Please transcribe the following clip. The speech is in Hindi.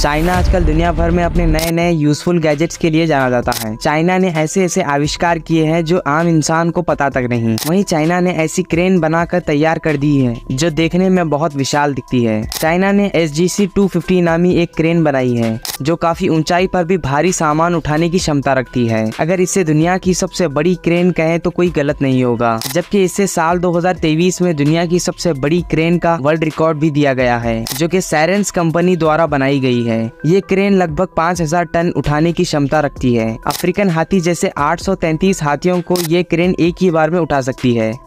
चाइना आजकल दुनिया भर में अपने नए नए यूजफुल गैजेट्स के लिए जाना जाता है चाइना ने ऐसे ऐसे आविष्कार किए हैं जो आम इंसान को पता तक नहीं वहीं चाइना ने ऐसी क्रेन बनाकर तैयार कर दी है जो देखने में बहुत विशाल दिखती है चाइना ने S G C two fifty नामी एक क्रेन बनाई है जो काफी ऊंचाई पर भी भारी सामान उठाने की क्षमता रखती है अगर इसे दुनिया की सबसे बड़ी क्रेन कहें तो कोई गलत नहीं होगा जबकि इसे साल 2023 में दुनिया की सबसे बड़ी क्रेन का वर्ल्ड रिकॉर्ड भी दिया गया है जो कि सैरेंस कंपनी द्वारा बनाई गई है ये क्रेन लगभग 5000 टन उठाने की क्षमता रखती है अफ्रीकन हाथी जैसे आठ हाथियों को ये क्रेन एक ही बार में उठा सकती है